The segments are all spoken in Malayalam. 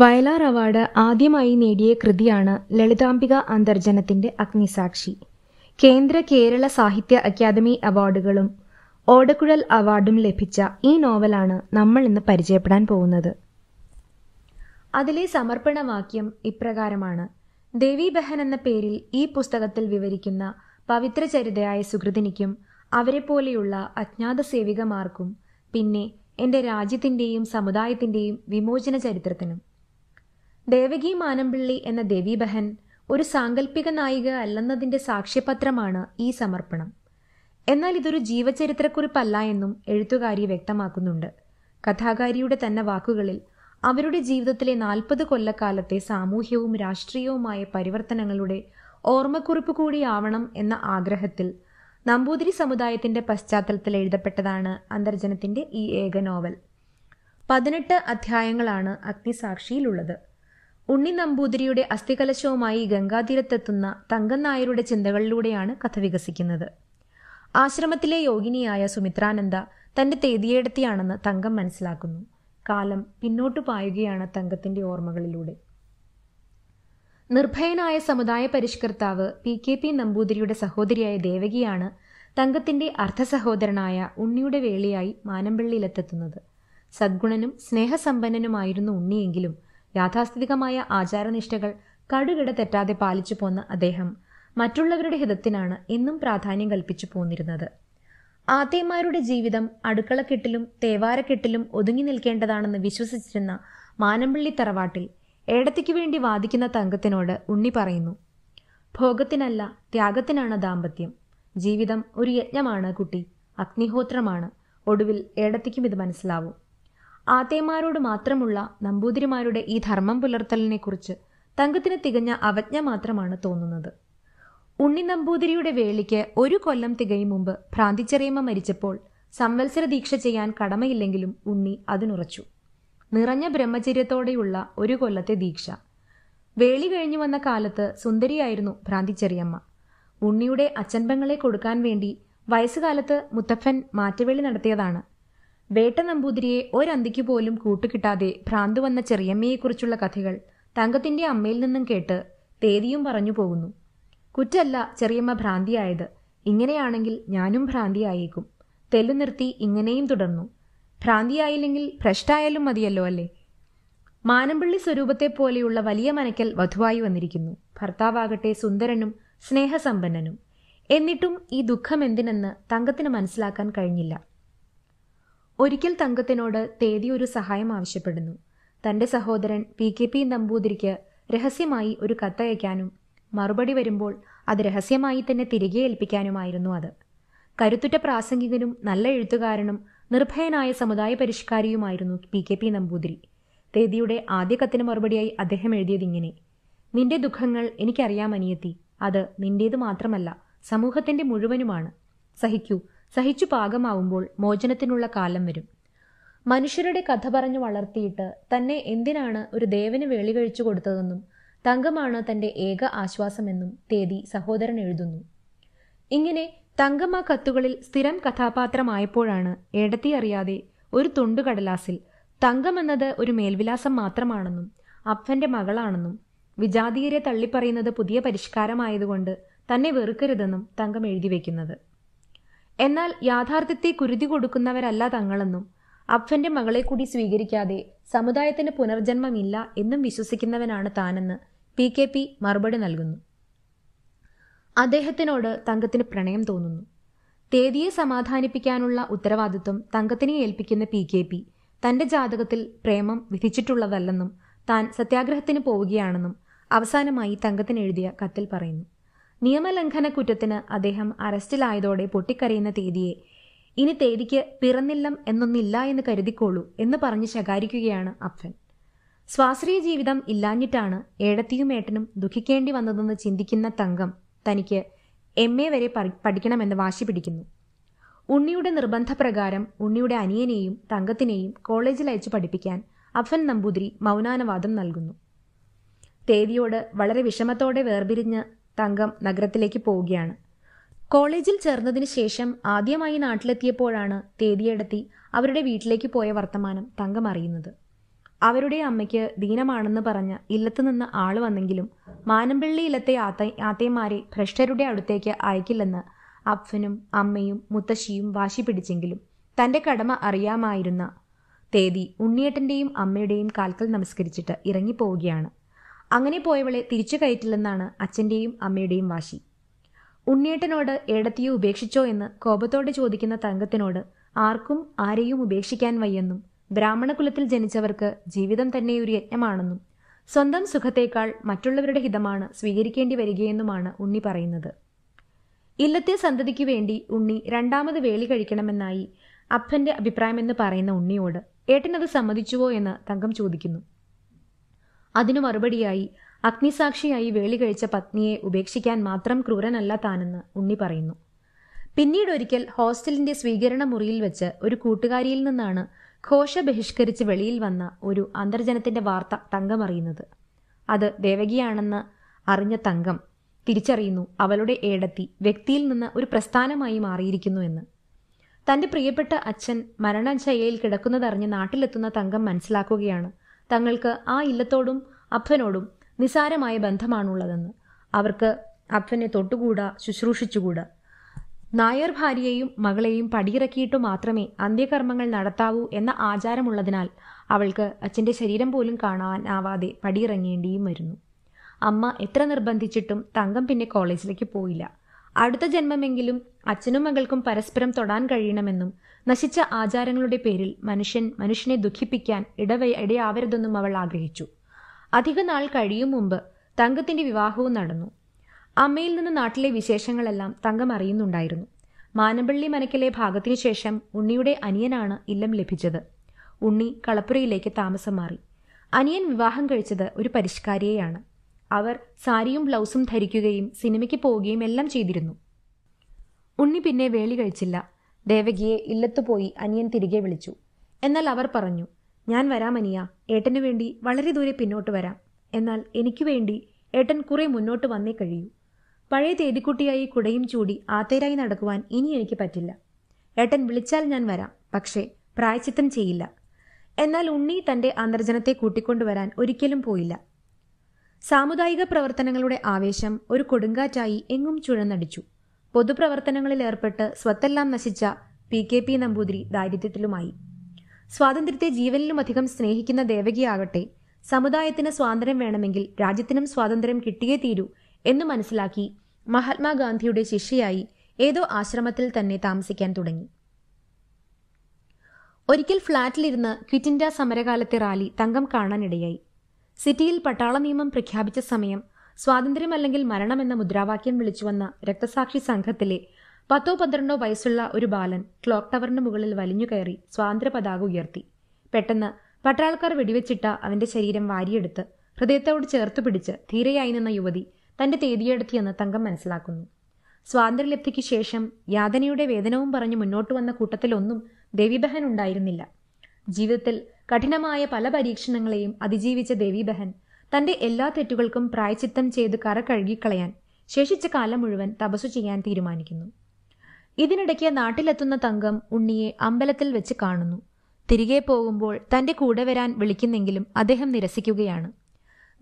വയലാർ അവാർഡ് ആദ്യമായി നേടിയ കൃതിയാണ് ലളിതാംബിക അന്തർജനത്തിന്റെ അഗ്നിസാക്ഷി കേന്ദ്ര കേരള സാഹിത്യ അക്കാദമി അവാർഡുകളും ഓടക്കുഴൽ അവാർഡും ലഭിച്ച ഈ നോവലാണ് നമ്മൾ ഇന്ന് പരിചയപ്പെടാൻ പോകുന്നത് അതിലെ സമർപ്പണവാക്യം ഇപ്രകാരമാണ് ദേവി ബഹൻ എന്ന പേരിൽ ഈ പുസ്തകത്തിൽ വിവരിക്കുന്ന പവിത്രചരിതയായ സുഹൃതിനിക്കും അവരെപ്പോലെയുള്ള അജ്ഞാത സേവികമാർക്കും പിന്നെ എൻ്റെ രാജ്യത്തിൻ്റെയും സമുദായത്തിന്റെയും വിമോചന ചരിത്രത്തിനും ദേവകി മാനമ്പിള്ളി എന്ന ദേവീബഹൻ ഒരു സാങ്കല്പിക നായിക അല്ലെന്നതിന്റെ സാക്ഷ്യപത്രമാണ് ഈ സമർപ്പണം എന്നാൽ ഇതൊരു ജീവചരിത്രക്കുറിപ്പല്ല എന്നും എഴുത്തുകാരി വ്യക്തമാക്കുന്നുണ്ട് കഥാകാരിയുടെ തന്നെ വാക്കുകളിൽ അവരുടെ ജീവിതത്തിലെ നാൽപ്പത് കൊല്ലക്കാലത്തെ സാമൂഹ്യവും രാഷ്ട്രീയവുമായ പരിവർത്തനങ്ങളുടെ ഓർമ്മക്കുറിപ്പ് കൂടിയാവണം എന്ന ആഗ്രഹത്തിൽ നമ്പൂതിരി സമുദായത്തിന്റെ പശ്ചാത്തലത്തിൽ എഴുതപ്പെട്ടതാണ് അന്തർജനത്തിന്റെ ഈ ഏക നോവൽ പതിനെട്ട് അധ്യായങ്ങളാണ് അഗ്നിസാക്ഷിയിലുള്ളത് ഉണ്ണി നമ്പൂതിരിയുടെ അസ്ഥികലശവുമായി ഗംഗാതീരത്തെത്തുന്ന തങ്കം നായരുടെ ചിന്തകളിലൂടെയാണ് കഥ വികസിക്കുന്നത് ആശ്രമത്തിലെ യോഗിനിയായ സുമിത്രാനന്ദ തന്റെ തേതിയെടുത്തിയാണെന്ന് തങ്കം മനസ്സിലാക്കുന്നു കാലം പിന്നോട്ടു പായുകയാണ് തങ്കത്തിന്റെ ഓർമ്മകളിലൂടെ നിർഭയനായ സമുദായ പരിഷ്കർത്താവ് പി കെ പി നമ്പൂതിരിയുടെ സഹോദരിയായ ദേവകിയാണ് തങ്കത്തിന്റെ അർദ്ധസഹോദരനായ ഉണ്ണിയുടെ വേളിയായി മാനമ്പള്ളിയിലെത്തുന്നത് സദ്ഗുണനും സ്നേഹസമ്പന്നനുമായിരുന്നു ഉണ്ണിയെങ്കിലും യാഥാസ്ഥിതികമായ ആചാരനിഷ്ഠകൾ കടുകിട തെറ്റാതെ പാലിച്ചു പോന്ന അദ്ദേഹം മറ്റുള്ളവരുടെ ഹിതത്തിനാണ് എന്നും പ്രാധാന്യം കൽപ്പിച്ചു പോന്നിരുന്നത് ആതേമാരുടെ ജീവിതം അടുക്കളക്കെട്ടിലും തേവാരക്കെട്ടിലും ഒതുങ്ങി നിൽക്കേണ്ടതാണെന്ന് വിശ്വസിച്ചിരുന്ന മാനമ്പള്ളി തറവാട്ടിൽ ഏടത്തിക്ക് വേണ്ടി വാദിക്കുന്ന തങ്കത്തിനോട് ഉണ്ണി പറയുന്നു ഭോഗത്തിനല്ല ത്യാഗത്തിനാണ് ദാമ്പത്യം ജീവിതം ഒരു യജ്ഞമാണ് കുട്ടി അഗ്നിഹോത്രമാണ് ഒടുവിൽ ഏടത്തിക്കും ഇത് മനസ്സിലാവും ആത്തേമാരോട് മാത്രമുള്ള നമ്പൂതിരിമാരുടെ ഈ ധർമ്മം പുലർത്തലിനെക്കുറിച്ച് തങ്കത്തിന് തികഞ്ഞ അവജ്ഞ മാത്രമാണ് തോന്നുന്നത് ഉണ്ണി നമ്പൂതിരിയുടെ വേളിക്ക് ഒരു കൊല്ലം തികയും മുമ്പ് ഭ്രാന്തിച്ചെറിയമ്മ മരിച്ചപ്പോൾ സംവത്സര ദീക്ഷ ചെയ്യാൻ കടമയില്ലെങ്കിലും ഉണ്ണി അതിനുറച്ചു നിറഞ്ഞ ബ്രഹ്മചര്യത്തോടെയുള്ള ഒരു കൊല്ലത്തെ ദീക്ഷ വേളി കഴിഞ്ഞു വന്ന കാലത്ത് സുന്ദരിയായിരുന്നു ഭ്രാന്തിച്ചെറിയമ്മ ഉണ്ണിയുടെ അച്ഛൻപങ്ങളെ കൊടുക്കാൻ വേണ്ടി വയസ്സുകാലത്ത് മുത്തപ്പൻ മാറ്റവേളി നടത്തിയതാണ് വേട്ട നമ്പൂതിരിയെ ഒരന്തിക്കു പോലും കൂട്ടുകിട്ടാതെ ഭ്രാന്ത് വന്ന ചെറിയമ്മയെക്കുറിച്ചുള്ള കഥകൾ തങ്കത്തിന്റെ അമ്മയിൽ നിന്നും കേട്ട് തേതിയും പറഞ്ഞു പോകുന്നു കുറ്റല്ല ചെറിയമ്മ ഭ്രാന്തിയായത് ഇങ്ങനെയാണെങ്കിൽ ഞാനും ഭ്രാന്തിയായേക്കും തെല്ലു നിർത്തി ഇങ്ങനെയും തുടർന്നു ഭ്രാന്തിയായില്ലെങ്കിൽ ഭ്രഷ്ടായാലും മതിയല്ലോ അല്ലേ മാനമ്പള്ളി സ്വരൂപത്തെ പോലെയുള്ള വലിയ മനക്കൽ വധുവായി വന്നിരിക്കുന്നു ഭർത്താവാകട്ടെ സുന്ദരനും സ്നേഹസമ്പന്നനും എന്നിട്ടും ഈ ദുഃഖം എന്തിനെന്ന് തങ്കത്തിന് മനസ്സിലാക്കാൻ കഴിഞ്ഞില്ല ഒരിക്കൽ തങ്കത്തിനോട് തേതി ഒരു സഹായം ആവശ്യപ്പെടുന്നു തന്റെ സഹോദരൻ പി കെ പി നമ്പൂതിരിക്ക് രഹസ്യമായി ഒരു കത്തയക്കാനും മറുപടി വരുമ്പോൾ അത് രഹസ്യമായി തന്നെ തിരികെ ഏൽപ്പിക്കാനുമായിരുന്നു അത് കരുത്തുറ്റ പ്രാസംഗികനും നല്ല എഴുത്തുകാരനും നിർഭയനായ സമുദായ പരിഷ്കാരിയുമായിരുന്നു പി കെ പി നമ്പൂതിരി തേദിയുടെ ആദ്യ കത്തിന് മറുപടിയായി അദ്ദേഹം എഴുതിയതിങ്ങനെ നിന്റെ ദുഃഖങ്ങൾ എനിക്കറിയാം അനിയത്തി അത് നിന്റേത് മാത്രമല്ല സമൂഹത്തിന്റെ മുഴുവനുമാണ് സഹിക്കൂ സഹിച്ചു പാകമാവുമ്പോൾ മോചനത്തിനുള്ള കാലം വരും മനുഷ്യരുടെ കഥ പറഞ്ഞു വളർത്തിയിട്ട് തന്നെ എന്തിനാണ് ഒരു ദേവന് വേളി കഴിച്ചു കൊടുത്തതെന്നും തങ്കമാണ് തന്റെ ഏക ആശ്വാസമെന്നും തേതി സഹോദരൻ എഴുതുന്നു ഇങ്ങനെ തങ്കമ്മ കത്തുകളിൽ സ്ഥിരം കഥാപാത്രമായപ്പോഴാണ് എടത്തി അറിയാതെ ഒരു തുണ്ടുകടലാസിൽ തങ്കം എന്നത് ഒരു മേൽവിലാസം മാത്രമാണെന്നും അപ്പന്റെ മകളാണെന്നും വിജാതീയരെ തള്ളിപ്പറയുന്നത് പുതിയ പരിഷ്കാരമായതുകൊണ്ട് തന്നെ വെറുക്കരുതെന്നും തങ്കം എഴുതി വയ്ക്കുന്നത് എന്നാൽ യാഥാർത്ഥ്യത്തെ കുരുതി കൊടുക്കുന്നവരല്ല തങ്ങളെന്നും അപ്പന്റെ മകളെ കൂടി സ്വീകരിക്കാതെ സമുദായത്തിന് പുനർജന്മമില്ല എന്നും വിശ്വസിക്കുന്നവനാണ് താനെന്ന് പി കെ പി മറുപടി നൽകുന്നു അദ്ദേഹത്തിനോട് തങ്കത്തിന് പ്രണയം തോന്നുന്നു തേദിയെ സമാധാനിപ്പിക്കാനുള്ള ഉത്തരവാദിത്വം തങ്കത്തിനെ ഏൽപ്പിക്കുന്ന പി കെ പി തന്റെ ജാതകത്തിൽ പ്രേമം വിധിച്ചിട്ടുള്ളതല്ലെന്നും താൻ സത്യാഗ്രഹത്തിന് പോവുകയാണെന്നും അവസാനമായി തങ്കത്തിന് എഴുതിയ കത്തിൽ പറയുന്നു നിയമലംഘന കുറ്റത്തിന് അദ്ദേഹം അറസ്റ്റിലായതോടെ പൊട്ടിക്കരയുന്ന തേതിയെ ഇനി തേതിക്ക് പിറന്നില്ലം എന്നൊന്നില്ല എന്ന് കരുതിക്കോളൂ എന്ന് പറഞ്ഞ് ശകാരിക്കുകയാണ് അപ്പൻ സ്വാശ്രയ ജീവിതം ഇല്ലാഞ്ഞിട്ടാണ് ഏടത്തിയും ഏട്ടനും ദുഃഖിക്കേണ്ടി വന്നതെന്ന് ചിന്തിക്കുന്ന തങ്കം തനിക്ക് എം എ വരെ പഠിക്കണമെന്ന് വാശി പിടിക്കുന്നു ഉണ്ണിയുടെ നിർബന്ധപ്രകാരം ഉണ്ണിയുടെ അനിയനെയും തങ്കത്തിനെയും കോളേജിൽ അയച്ച് പഠിപ്പിക്കാൻ അഫൻ നമ്പൂതിരി മൗനാനുവാദം നൽകുന്നു തേവിയോട് വളരെ വിഷമത്തോടെ വേർപിരിഞ്ഞ് തങ്കം നഗരത്തിലേക്ക് പോവുകയാണ് കോളേജിൽ ചേർന്നതിന് ശേഷം ആദ്യമായി നാട്ടിലെത്തിയപ്പോഴാണ് തേതിയെടുത്തി അവരുടെ വീട്ടിലേക്ക് പോയ വർത്തമാനം തങ്കം അറിയുന്നത് അവരുടെ അമ്മയ്ക്ക് ദീനമാണെന്ന് പറഞ്ഞ് നിന്ന് ആള് വന്നെങ്കിലും മാനമ്പിള്ളി ഇല്ലത്തെ ആത്ത ആത്തയന്മാരെ ഭ്രഷ്ടരുടെ അടുത്തേക്ക് അയക്കില്ലെന്ന് അപ്പനും അമ്മയും മുത്തശ്ശിയും വാശി പിടിച്ചെങ്കിലും തന്റെ കടമ അറിയാമായിരുന്ന തേതി ഉണ്ണിയേട്ടന്റെയും അമ്മയുടെയും കാൽക്കൽ നമസ്കരിച്ചിട്ട് ഇറങ്ങിപ്പോവുകയാണ് അങ്ങനെ പോയവളെ തിരിച്ചു കയറ്റില്ലെന്നാണ് അച്ഛന്റെയും അമ്മയുടെയും വാശി ഉണ്ണിയേട്ടനോട് ഏടത്തിയെ ഉപേക്ഷിച്ചോ എന്ന് കോപത്തോടെ ചോദിക്കുന്ന തങ്കത്തിനോട് ആർക്കും ആരെയും ഉപേക്ഷിക്കാൻ വയ്യെന്നും ബ്രാഹ്മണകുലത്തിൽ ജനിച്ചവർക്ക് ജീവിതം തന്നെ ഒരു യജ്ഞമാണെന്നും സ്വന്തം സുഖത്തേക്കാൾ മറ്റുള്ളവരുടെ ഹിതമാണ് സ്വീകരിക്കേണ്ടി വരികയെന്നുമാണ് ഉണ്ണി പറയുന്നത് ഇല്ലത്തെ സന്തതിക്ക് വേണ്ടി ഉണ്ണി രണ്ടാമത് വേളി കഴിക്കണമെന്നായി അപ്പന്റെ അഭിപ്രായമെന്ന് പറയുന്ന ഉണ്ണിയോട് ഏട്ടനത് സമ്മതിച്ചുവോ എന്ന് തങ്കം ചോദിക്കുന്നു അതിനു മറുപടിയായി അഗ്നിസാക്ഷിയായി വേളി കഴിച്ച പത്നിയെ ഉപേക്ഷിക്കാൻ മാത്രം ക്രൂരനല്ല താനെന്ന് ഉണ്ണി പറയുന്നു പിന്നീട് ഒരിക്കൽ ഹോസ്റ്റലിന്റെ സ്വീകരണ മുറിയിൽ വെച്ച് ഒരു കൂട്ടുകാരിയിൽ നിന്നാണ് ഘോഷ ബഹിഷ്കരിച്ച് വെളിയിൽ വന്ന ഒരു അന്തർജനത്തിന്റെ വാർത്ത തങ്കമറിയുന്നത് അത് ദേവകിയാണെന്ന് അറിഞ്ഞ തങ്കം തിരിച്ചറിയുന്നു അവളുടെ ഏടത്തി വ്യക്തിയിൽ നിന്ന് ഒരു പ്രസ്ഥാനമായി മാറിയിരിക്കുന്നു എന്ന് തന്റെ പ്രിയപ്പെട്ട അച്ഛൻ മരണശയ്യയിൽ കിടക്കുന്നതറിഞ്ഞ് നാട്ടിലെത്തുന്ന തങ്കം മനസ്സിലാക്കുകയാണ് തങ്ങൾക്ക് ആ ഇല്ലത്തോടും അപ്പനോടും നിസാരമായ ബന്ധമാണുള്ളതെന്ന് അവർക്ക് അപ്പനെ തൊട്ടുകൂടാ ശുശ്രൂഷിച്ചുകൂടാ നായർ ഭാര്യയെയും മകളെയും പടിയിറക്കിയിട്ടു മാത്രമേ അന്ത്യകർമ്മങ്ങൾ നടത്താവൂ എന്ന ആചാരമുള്ളതിനാൽ അവൾക്ക് അച്ഛൻ്റെ ശരീരം പോലും കാണാനാവാതെ പടിയിറങ്ങേണ്ടിയും വരുന്നു അമ്മ എത്ര നിർബന്ധിച്ചിട്ടും തങ്കം പിന്നെ കോളേജിലേക്ക് പോയില്ല അടുത്ത ജന്മമെങ്കിലും അച്ഛനും മകൾക്കും പരസ്പരം തൊടാൻ കഴിയണമെന്നും നശിച്ച ആചാരങ്ങളുടെ പേരിൽ മനുഷ്യൻ മനുഷ്യനെ ദുഃഖിപ്പിക്കാൻ ഇടവ ഇടയാവരുതെന്നും അവൾ ആഗ്രഹിച്ചു അധിക നാൾ കഴിയും മുമ്പ് തങ്കത്തിന്റെ വിവാഹവും നടന്നു അമ്മയിൽ നിന്ന് നാട്ടിലെ വിശേഷങ്ങളെല്ലാം തങ്കം അറിയുന്നുണ്ടായിരുന്നു മാനമ്പള്ളി മനക്കിലെ ഭാഗത്തിനു ശേഷം ഉണ്ണിയുടെ അനിയനാണ് ഇല്ലം ലഭിച്ചത് ഉണ്ണി കളപ്പുരയിലേക്ക് താമസം മാറി അനിയൻ വിവാഹം കഴിച്ചത് ഒരു പരിഷ്കാരിയെയാണ് അവർ സാരിയും ബ്ലൗസും ധരിക്കുകയും സിനിമയ്ക്ക് പോവുകയും എല്ലാം ചെയ്തിരുന്നു ഉണ്ണി പിന്നെ വേളി കഴിച്ചില്ല ദേവകിയെ ഇല്ലത്തു പോയി അനിയൻ തിരികെ വിളിച്ചു എന്നാൽ അവർ പറഞ്ഞു ഞാൻ വരാം അനിയ ഏട്ടനു വേണ്ടി വളരെ ദൂരെ പിന്നോട്ട് വരാം എന്നാൽ എനിക്ക് വേണ്ടി ഏട്ടൻ കുറെ മുന്നോട്ട് വന്നേ കഴിയൂ പഴയ തേതിക്കുട്ടിയായി കുടയും ചൂടി ആത്തേരായി നടക്കുവാൻ ഇനി എനിക്ക് പറ്റില്ല ഏട്ടൻ വിളിച്ചാൽ ഞാൻ വരാം പക്ഷേ പ്രായച്ചിത്തം ചെയ്യില്ല എന്നാൽ ഉണ്ണി തന്റെ അന്തർജനത്തെ കൂട്ടിക്കൊണ്ടുവരാൻ ഒരിക്കലും പോയില്ല സാമുദായിക പ്രവർത്തനങ്ങളുടെ ആവേശം ഒരു കൊടുങ്കാറ്റായി എങ്ങും ചുഴന്നടിച്ചു പൊതുപ്രവർത്തനങ്ങളിൽ ഏർപ്പെട്ട് സ്വത്തെല്ലാം നശിച്ച പി കെ പി നമ്പൂതിരി ദാരിദ്ര്യത്തിലുമായി സ്വാതന്ത്ര്യത്തെ ജീവനിലുമധികം സ്നേഹിക്കുന്ന ദേവകിയാകട്ടെ സമുദായത്തിന് സ്വാതന്ത്ര്യം വേണമെങ്കിൽ രാജ്യത്തിനും സ്വാതന്ത്ര്യം കിട്ടിയേ തീരൂ എന്ന് മനസ്സിലാക്കി മഹാത്മാഗാന്ധിയുടെ ശിഷ്യയായി ഏതോ ആശ്രമത്തിൽ തന്നെ താമസിക്കാൻ തുടങ്ങി ഒരിക്കൽ ഫ്ളാറ്റിലിരുന്ന് ക്വിറ്റ് ഇന്ത്യ സമരകാലത്തെ റാലി തങ്കം കാണാനിടയായി സിറ്റിയിൽ പട്ടാള നിയമം പ്രഖ്യാപിച്ച സമയം സ്വാതന്ത്ര്യം അല്ലെങ്കിൽ മരണം എന്ന മുദ്രാവാക്യം വിളിച്ചുവന്ന രക്തസാക്ഷി സംഘത്തിലെ പത്തോ പന്ത്രണ്ടോ വയസ്സുള്ള ഒരു ബാലൻ ക്ലോക്ക് ടവറിന് മുകളിൽ വലിഞ്ഞു കയറി സ്വാതന്ത്ര്യ പതാക ഉയർത്തി പെട്ടെന്ന് പട്ടാളക്കാർ വെടിവെച്ചിട്ട അവന്റെ ശരീരം വാരിയെടുത്ത് ഹൃദയത്തോട് ചേർത്തുപിടിച്ച് പിടിച്ച് ധീരയായി നിന്ന യുവതി തന്റെ തേതിയെടുത്തിയെന്ന് തങ്കം മനസ്സിലാക്കുന്നു സ്വാതന്ത്ര്യലബ്ധിക്ക് ശേഷം യാതനയുടെ വേദനവും പറഞ്ഞ് മുന്നോട്ട് വന്ന കൂട്ടത്തിലൊന്നും ദേവിബഹൻ ഉണ്ടായിരുന്നില്ല ജീവിതത്തിൽ കഠിനമായ പല പരീക്ഷണങ്ങളെയും അതിജീവിച്ച ദേവീബഹൻ തന്റെ എല്ലാ തെറ്റുകൾക്കും പ്രായച്ചിത്തം ചെയ്ത് കറ കഴുകിക്കളയാൻ ശേഷിച്ച കാലം മുഴുവൻ തപസ്സു ചെയ്യാൻ തീരുമാനിക്കുന്നു ഇതിനിടയ്ക്ക് നാട്ടിലെത്തുന്ന തങ്കം ഉണ്ണിയെ അമ്പലത്തിൽ വെച്ച് കാണുന്നു തിരികെ പോകുമ്പോൾ തന്റെ കൂടെ വരാൻ വിളിക്കുന്നെങ്കിലും അദ്ദേഹം നിരസിക്കുകയാണ്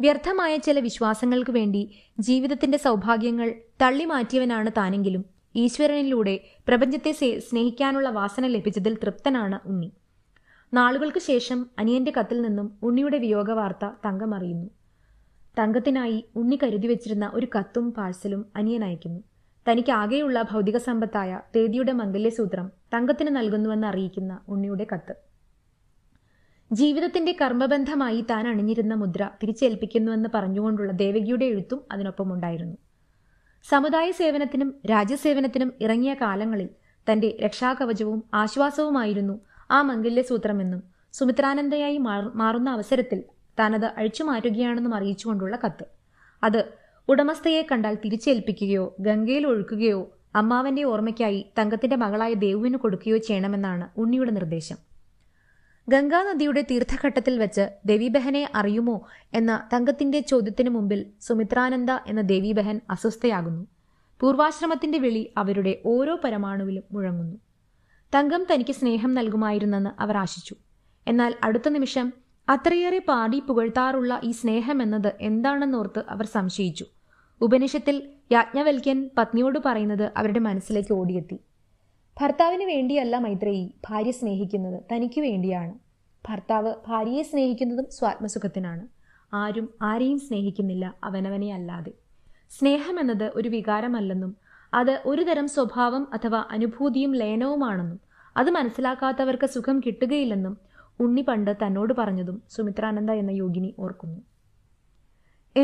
വ്യർത്ഥമായ ചില വിശ്വാസങ്ങൾക്ക് വേണ്ടി ജീവിതത്തിന്റെ സൗഭാഗ്യങ്ങൾ തള്ളിമാറ്റിയവനാണ് താനെങ്കിലും ഈശ്വരനിലൂടെ പ്രപഞ്ചത്തെ സ്നേഹിക്കാനുള്ള വാസന ലഭിച്ചതിൽ തൃപ്തനാണ് ഉണ്ണി നാളുകൾക്ക് ശേഷം അനിയന്റെ കത്തിൽ നിന്നും ഉണ്ണിയുടെ വിയോഗ വാർത്ത തങ്കം അറിയുന്നു തങ്കത്തിനായി ഉണ്ണി കരുതി വെച്ചിരുന്ന ഒരു കത്തും പാഴ്സലും അനിയൻ അയക്കുന്നു തനിക്ക് ആകെയുള്ള ഭൗതിക സമ്പത്തായ തേദിയുടെ മംഗല്യസൂത്രം തങ്കത്തിന് നൽകുന്നുവെന്ന് അറിയിക്കുന്ന ഉണ്ണിയുടെ കത്ത് ജീവിതത്തിന്റെ കർമ്മബന്ധമായി താൻ അണിഞ്ഞിരുന്ന മുദ്ര തിരിച്ചേൽപ്പിക്കുന്നുവെന്ന് പറഞ്ഞുകൊണ്ടുള്ള ദേവകിയുടെ എഴുത്തും ഉണ്ടായിരുന്നു സമുദായ സേവനത്തിനും രാജ്യസേവനത്തിനും ഇറങ്ങിയ കാലങ്ങളിൽ തന്റെ രക്ഷാകവചവും ആശ്വാസവുമായിരുന്നു ആ മംഗല്യസൂത്രമെന്നും സുമിത്രാനന്ദയായി മാറുന്ന അവസരത്തിൽ താനത് അഴിച്ചുമാറ്റുകയാണെന്നും അറിയിച്ചുകൊണ്ടുള്ള കത്ത് അത് ഉടമസ്ഥയെ കണ്ടാൽ തിരിച്ചേൽപ്പിക്കുകയോ ഗംഗയിൽ ഒഴുക്കുകയോ അമ്മാവന്റെ ഓർമ്മയ്ക്കായി തങ്കത്തിന്റെ മകളായ ദേവുവിന് കൊടുക്കുകയോ ചെയ്യണമെന്നാണ് ഉണ്ണിയുടെ നിർദ്ദേശം ഗംഗാനദിയുടെ തീർത്ഥഘട്ടത്തിൽ വെച്ച് ദേവീബഹനെ അറിയുമോ എന്ന തങ്കത്തിന്റെ ചോദ്യത്തിന് മുമ്പിൽ സുമിത്രാനന്ദ എന്ന ദേവീബഹൻ അസ്വസ്ഥയാകുന്നു പൂർവാശ്രമത്തിന്റെ വിളി അവരുടെ ഓരോ പരമാണുവിലും മുഴങ്ങുന്നു തങ്കം തനിക്ക് സ്നേഹം നൽകുമായിരുന്നെന്ന് അവർ ആശിച്ചു എന്നാൽ അടുത്ത നിമിഷം അത്രയേറെ പാടി പുകഴ്ത്താറുള്ള ഈ എന്നത് എന്താണെന്നോർത്ത് അവർ സംശയിച്ചു ഉപനിഷത്തിൽ യാജ്ഞവൽക്യൻ പത്നിയോട് പറയുന്നത് അവരുടെ മനസ്സിലേക്ക് ഓടിയെത്തി ഭർത്താവിന് വേണ്ടിയല്ല മൈത്രേയി ഭാര്യ സ്നേഹിക്കുന്നത് തനിക്ക് വേണ്ടിയാണ് ഭർത്താവ് ഭാര്യയെ സ്നേഹിക്കുന്നതും സ്വാത്മസുഖത്തിനാണ് ആരും ആരെയും സ്നേഹിക്കുന്നില്ല അവനവനെ അല്ലാതെ സ്നേഹമെന്നത് ഒരു വികാരമല്ലെന്നും അത് ഒരുതരം സ്വഭാവം അഥവാ അനുഭൂതിയും ലയനവുമാണെന്നും അത് മനസ്സിലാക്കാത്തവർക്ക് സുഖം കിട്ടുകയില്ലെന്നും ഉണ്ണി പണ്ട് തന്നോട് പറഞ്ഞതും സുമിത്രാനന്ദ എന്ന യോഗിനി ഓർക്കുന്നു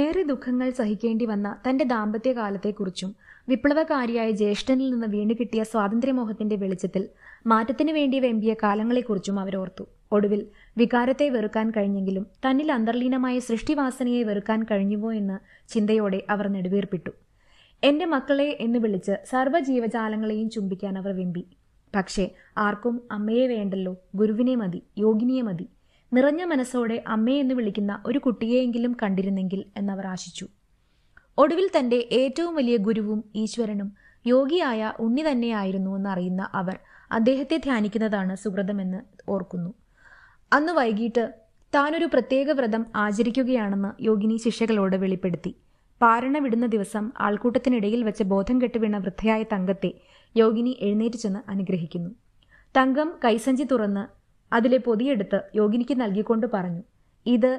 ഏറെ ദുഃഖങ്ങൾ സഹിക്കേണ്ടി വന്ന തന്റെ ദാമ്പത്യകാലത്തെക്കുറിച്ചും വിപ്ലവകാരിയായ ജ്യേഷ്ഠനിൽ നിന്ന് വീണ്ടു കിട്ടിയ സ്വാതന്ത്ര്യമോഹത്തിന്റെ വെളിച്ചത്തിൽ മാറ്റത്തിന് വേണ്ടി വെമ്പിയ കാലങ്ങളെക്കുറിച്ചും അവരോർത്തു ഒടുവിൽ വികാരത്തെ വെറുക്കാൻ കഴിഞ്ഞെങ്കിലും തന്നിൽ അന്തർലീനമായ സൃഷ്ടിവാസനയെ വെറുക്കാൻ കഴിഞ്ഞുവോ എന്ന ചിന്തയോടെ അവർ നെടുവേർപ്പിട്ടു എന്റെ മക്കളെ എന്ന് വിളിച്ച് സർവ്വജീവജാലങ്ങളെയും ചുംബിക്കാൻ അവർ വെമ്പി പക്ഷേ ആർക്കും അമ്മയെ വേണ്ടല്ലോ ഗുരുവിനെ മതി യോഗിനിയെ മതി നിറഞ്ഞ മനസ്സോടെ അമ്മയെന്ന് വിളിക്കുന്ന ഒരു കുട്ടിയെയെങ്കിലും കണ്ടിരുന്നെങ്കിൽ എന്നവർ ആശിച്ചു ഒടുവിൽ തന്റെ ഏറ്റവും വലിയ ഗുരുവും ഈശ്വരനും യോഗിയായ ഉണ്ണി തന്നെയായിരുന്നു എന്നറിയുന്ന അവർ അദ്ദേഹത്തെ ധ്യാനിക്കുന്നതാണ് സുഹൃതമെന്ന് ഓർക്കുന്നു അന്ന് വൈകിട്ട് താനൊരു പ്രത്യേക വ്രതം ആചരിക്കുകയാണെന്ന് യോഗിനി ശിഷ്യകളോട് വെളിപ്പെടുത്തി പാരണ വിടുന്ന ദിവസം ആൾക്കൂട്ടത്തിനിടയിൽ വെച്ച് ബോധം കെട്ടുവീണ വൃദ്ധയായ തങ്കത്തെ യോഗിനി എഴുന്നേറ്റ് ചെന്ന് അനുഗ്രഹിക്കുന്നു തങ്കം കൈസഞ്ചി തുറന്ന് അതിലെ പൊതിയെടുത്ത് യോഗിനിക്ക് നൽകിക്കൊണ്ട് പറഞ്ഞു ഇത്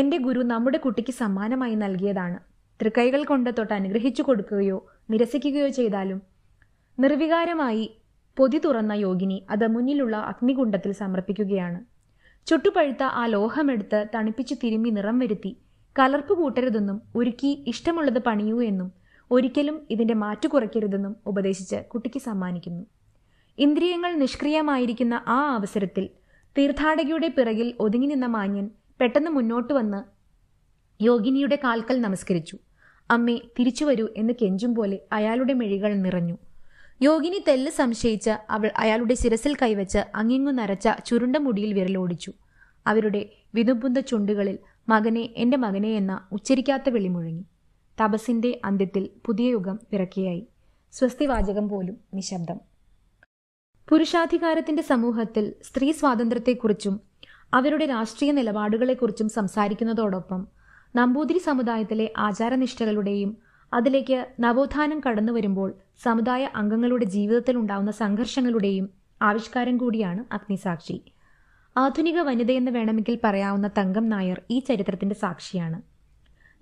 എന്റെ ഗുരു നമ്മുടെ കുട്ടിക്ക് സമ്മാനമായി നൽകിയതാണ് തൃക്കൈകൾ കൊണ്ട് തൊട്ട് അനുഗ്രഹിച്ചു കൊടുക്കുകയോ നിരസിക്കുകയോ ചെയ്താലും നിർവികാരമായി പൊതി തുറന്ന യോഗിനി അത് മുന്നിലുള്ള അഗ്നികുണ്ഡത്തിൽ സമർപ്പിക്കുകയാണ് ചുട്ടുപഴുത്ത ആ ലോഹമെടുത്ത് തണുപ്പിച്ച് തിരുമ്മി നിറം വരുത്തി കലർപ്പ് കൂട്ടരുതെന്നും ഒരുക്കി ഇഷ്ടമുള്ളത് പണിയൂ എന്നും ഒരിക്കലും ഇതിൻ്റെ മാറ്റു കുറയ്ക്കരുതെന്നും ഉപദേശിച്ച് കുട്ടിക്ക് സമ്മാനിക്കുന്നു ഇന്ദ്രിയങ്ങൾ നിഷ്ക്രിയമായിരിക്കുന്ന ആ അവസരത്തിൽ തീർത്ഥാടകയുടെ പിറകിൽ ഒതുങ്ങി നിന്ന മാന്യൻ പെട്ടെന്ന് മുന്നോട്ട് വന്ന് യോഗിനിയുടെ കാൽക്കൽ നമസ്കരിച്ചു അമ്മേ തിരിച്ചു വരൂ എന്ന് കെഞ്ചും പോലെ അയാളുടെ മെഴികൾ നിറഞ്ഞു യോഗിനി തെല്ല് സംശയിച്ച് അവൾ അയാളുടെ ശിരസിൽ കൈവച്ച് അങ്ങിങ്ങു നരച്ച ചുരുണ്ട മുടിയിൽ വിരലോടിച്ചു അവരുടെ വിതുമ്പുന്ന ചുണ്ടുകളിൽ മകനെ എൻ്റെ മകനെ എന്ന ഉച്ചരിക്കാത്ത വിളി മുഴങ്ങി തപസിൻ്റെ അന്ത്യത്തിൽ പുതിയ യുഗം പിറക്കിയായി സ്വസ്തിവാചകം പോലും നിശബ്ദം പുരുഷാധികാരത്തിന്റെ സമൂഹത്തിൽ സ്ത്രീ സ്വാതന്ത്ര്യത്തെക്കുറിച്ചും അവരുടെ രാഷ്ട്രീയ നിലപാടുകളെക്കുറിച്ചും സംസാരിക്കുന്നതോടൊപ്പം നമ്പൂതിരി സമുദായത്തിലെ ആചാരനിഷ്ഠകളുടെയും അതിലേക്ക് നവോത്ഥാനം കടന്നു വരുമ്പോൾ സമുദായ അംഗങ്ങളുടെ ജീവിതത്തിൽ ഉണ്ടാവുന്ന സംഘർഷങ്ങളുടെയും ആവിഷ്കാരം കൂടിയാണ് അഗ്നിസാക്ഷി ആധുനിക വനിതയെന്ന് വേണമെങ്കിൽ പറയാവുന്ന തങ്കം നായർ ഈ ചരിത്രത്തിന്റെ സാക്ഷിയാണ്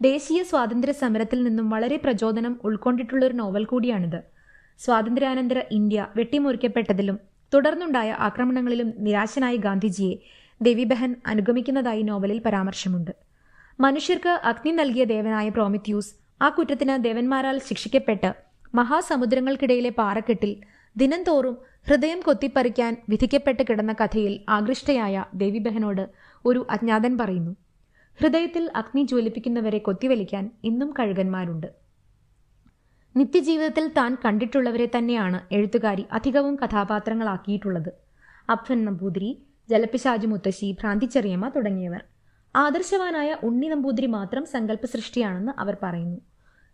ദേശീയ സ്വാതന്ത്ര്യ സമരത്തിൽ നിന്നും വളരെ പ്രചോദനം ഉൾക്കൊണ്ടിട്ടുള്ള ഒരു നോവൽ കൂടിയാണിത് സ്വാതന്ത്ര്യാനന്തര ഇന്ത്യ വെട്ടിമുറിക്കപ്പെട്ടതിലും തുടർന്നുണ്ടായ ആക്രമണങ്ങളിലും നിരാശനായ ഗാന്ധിജിയെ ദേവിബഹൻ അനുഗമിക്കുന്നതായി നോവലിൽ പരാമർശമുണ്ട് മനുഷ്യർക്ക് അഗ്നി നൽകിയ ദേവനായ പ്രോമിത്യൂസ് ആ കുറ്റത്തിന് ദേവന്മാരാൽ ശിക്ഷിക്കപ്പെട്ട് മഹാസമുദ്രങ്ങൾക്കിടയിലെ പാറക്കെട്ടിൽ ദിനംതോറും ഹൃദയം കൊത്തിപ്പറിക്കാൻ വിധിക്കപ്പെട്ട് കിടന്ന കഥയിൽ ആകൃഷ്ടയായ ദേവിബഹനോട് ഒരു അജ്ഞാതൻ പറയുന്നു ഹൃദയത്തിൽ അഗ്നി ജ്വലിപ്പിക്കുന്നവരെ കൊത്തിവലിക്കാൻ ഇന്നും കഴുകന്മാരുണ്ട് നിത്യജീവിതത്തിൽ താൻ കണ്ടിട്ടുള്ളവരെ തന്നെയാണ് എഴുത്തുകാരി അധികവും കഥാപാത്രങ്ങളാക്കിയിട്ടുള്ളത് അഫൻ നമ്പൂതിരി ജലപ്പിശാജു മുത്തശ്ശി ഭ്രാന്തിച്ചെറിയമ്മ തുടങ്ങിയവർ ആദർശവാനായ ഉണ്ണി നമ്പൂതിരി മാത്രം സങ്കല്പ സൃഷ്ടിയാണെന്ന് അവർ പറയുന്നു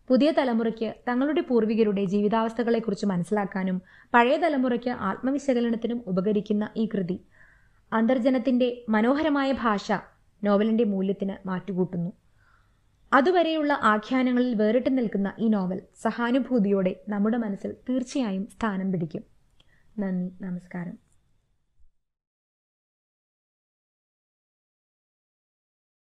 പുതിയ തലമുറയ്ക്ക് തങ്ങളുടെ പൂർവികരുടെ ജീവിതാവസ്ഥകളെക്കുറിച്ച് മനസ്സിലാക്കാനും പഴയ തലമുറയ്ക്ക് ആത്മവിശകലനത്തിനും ഉപകരിക്കുന്ന ഈ കൃതി അന്തർജനത്തിന്റെ മനോഹരമായ ഭാഷ നോവലിന്റെ മൂല്യത്തിന് മാറ്റുകൂട്ടുന്നു അതുവരെയുള്ള ആഖ്യാനങ്ങളിൽ വേറിട്ട് നിൽക്കുന്ന ഈ നോവൽ സഹാനുഭൂതിയോടെ നമ്മുടെ മനസ്സിൽ തീർച്ചയായും സ്ഥാനം പിടിക്കും നന്ദി നമസ്കാരം